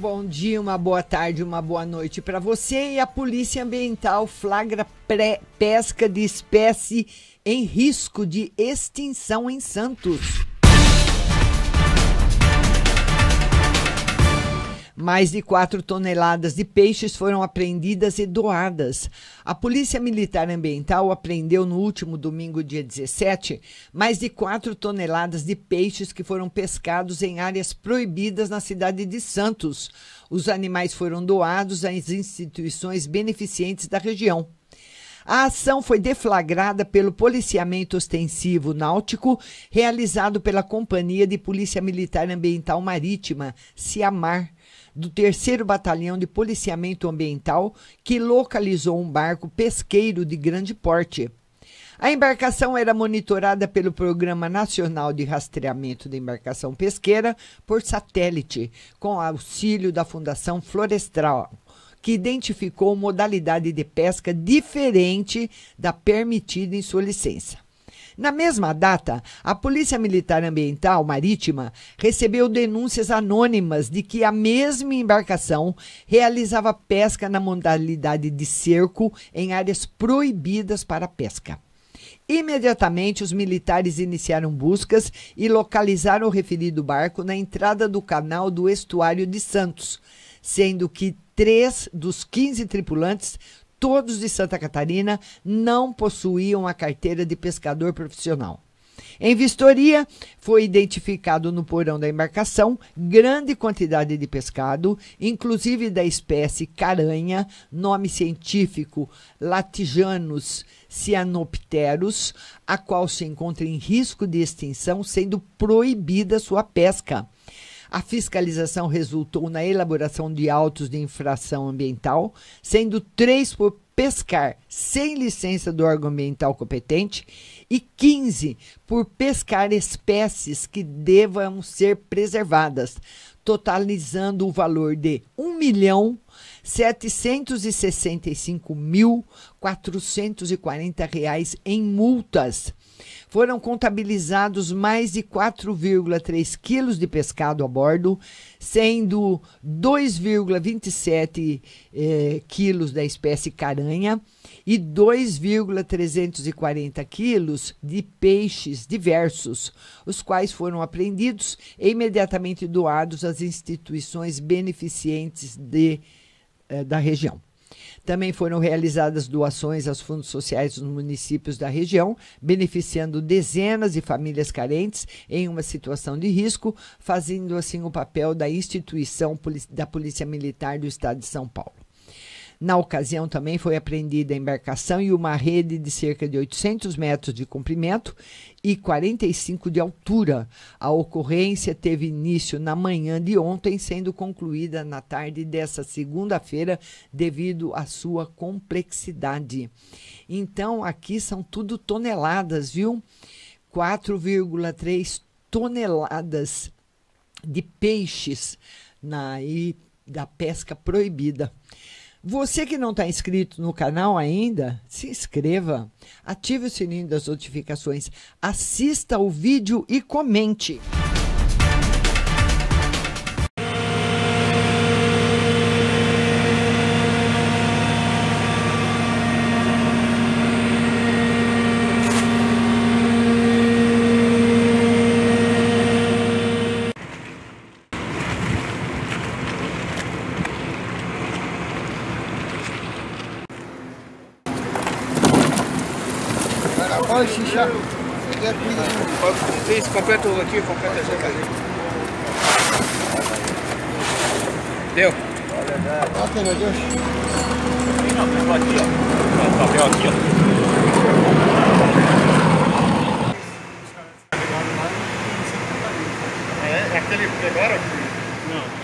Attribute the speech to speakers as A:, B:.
A: bom dia, uma boa tarde, uma boa noite para você. E a Polícia Ambiental flagra pré pesca de espécie em risco de extinção em Santos. Mais de 4 toneladas de peixes foram apreendidas e doadas. A Polícia Militar Ambiental apreendeu no último domingo, dia 17, mais de 4 toneladas de peixes que foram pescados em áreas proibidas na cidade de Santos. Os animais foram doados às instituições beneficentes da região. A ação foi deflagrada pelo policiamento ostensivo náutico realizado pela Companhia de Polícia Militar Ambiental Marítima, CIAMAR, do 3 Batalhão de Policiamento Ambiental, que localizou um barco pesqueiro de grande porte. A embarcação era monitorada pelo Programa Nacional de Rastreamento de Embarcação Pesqueira por satélite, com auxílio da Fundação Florestal que identificou modalidade de pesca diferente da permitida em sua licença. Na mesma data, a Polícia Militar Ambiental Marítima recebeu denúncias anônimas de que a mesma embarcação realizava pesca na modalidade de cerco em áreas proibidas para pesca. Imediatamente, os militares iniciaram buscas e localizaram o referido barco na entrada do canal do Estuário de Santos, sendo que três dos 15 tripulantes todos de Santa Catarina não possuíam a carteira de pescador profissional. Em vistoria, foi identificado no porão da embarcação grande quantidade de pescado, inclusive da espécie caranha, nome científico Latijanus cyanopterus, a qual se encontra em risco de extinção, sendo proibida sua pesca. A fiscalização resultou na elaboração de autos de infração ambiental, sendo três por pescar sem licença do órgão ambiental competente e 15 por pescar espécies que devam ser preservadas, totalizando o valor de um milhão 765.440 reais em multas. Foram contabilizados mais de 4,3 quilos de pescado a bordo, sendo 2,27 eh, quilos da espécie caranha e 2,340 quilos de peixes diversos, os quais foram apreendidos e imediatamente doados às instituições beneficientes de eh, da região. Também foram realizadas doações aos fundos sociais dos municípios da região, beneficiando dezenas de famílias carentes em uma situação de risco, fazendo assim o papel da instituição da Polícia Militar do Estado de São Paulo. Na ocasião também foi apreendida a embarcação e uma rede de cerca de 800 metros de comprimento e 45 de altura. A ocorrência teve início na manhã de ontem, sendo concluída na tarde dessa segunda-feira, devido à sua complexidade. Então, aqui são tudo toneladas, viu? 4,3 toneladas de peixes na, e da pesca proibida. Você que não está inscrito no canal ainda, se inscreva, ative o sininho das notificações, assista o vídeo e comente. Olha o xixá. Isso, completa o aqui, completa essa cadeira. Deu. Olha, meu Deus. Não, pegou aqui, ó. Papel aqui, ó. É aquele que pegaram? Não.